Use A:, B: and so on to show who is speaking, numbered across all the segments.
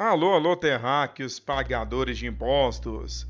A: Alô, alô, terráqueos, pagadores de impostos.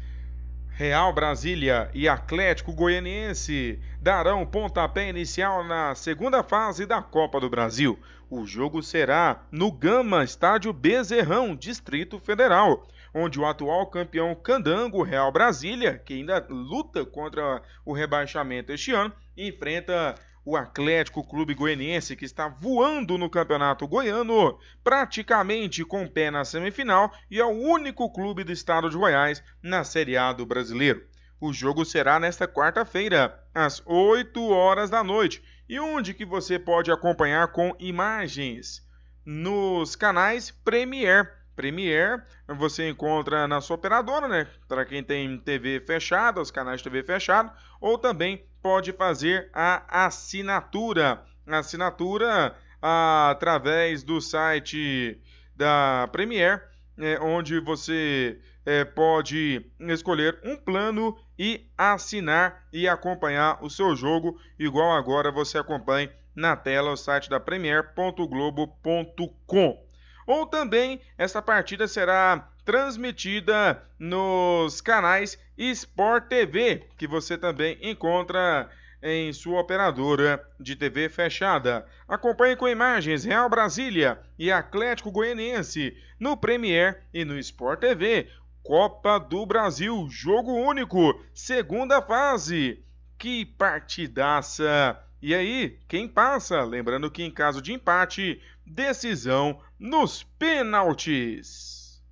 A: Real Brasília e Atlético Goianiense darão pontapé inicial na segunda fase da Copa do Brasil. O jogo será no Gama Estádio Bezerrão, Distrito Federal, onde o atual campeão candango Real Brasília, que ainda luta contra o rebaixamento este ano, enfrenta o Atlético Clube Goianiense, que está voando no Campeonato Goiano, praticamente com pé na semifinal, e é o único clube do estado de Goiás na Série A do Brasileiro. O jogo será nesta quarta-feira, às 8 horas da noite, e onde que você pode acompanhar com imagens nos canais Premier Premiere, você encontra na sua operadora, né? Para quem tem TV fechada, os canais de TV fechado, ou também pode fazer a assinatura. assinatura através do site da Premiere, é, onde você é, pode escolher um plano e assinar e acompanhar o seu jogo, igual agora você acompanha na tela o site da Premiere.globo.com ou também essa partida será transmitida nos canais Sport TV, que você também encontra em sua operadora de TV fechada. Acompanhe com imagens Real Brasília e Atlético Goianiense no Premier e no Sport TV. Copa do Brasil, jogo único, segunda fase. Que partidaça! E aí, quem passa? Lembrando que em caso de empate, decisão nos pênaltis.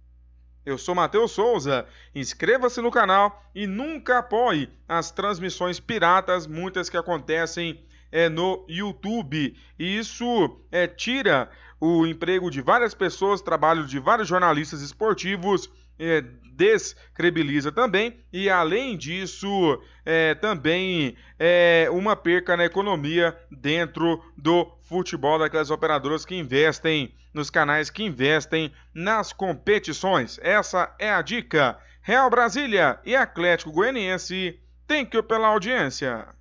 A: Eu sou Matheus Souza. Inscreva-se no canal e nunca apoie as transmissões piratas, muitas que acontecem é, no YouTube. E isso é, tira o emprego de várias pessoas, trabalho de vários jornalistas esportivos é, também e além disso é, também é uma perca na economia dentro do futebol daquelas operadoras que investem nos canais que investem nas competições essa é a dica Real Brasília e Atlético Goianiense thank you pela audiência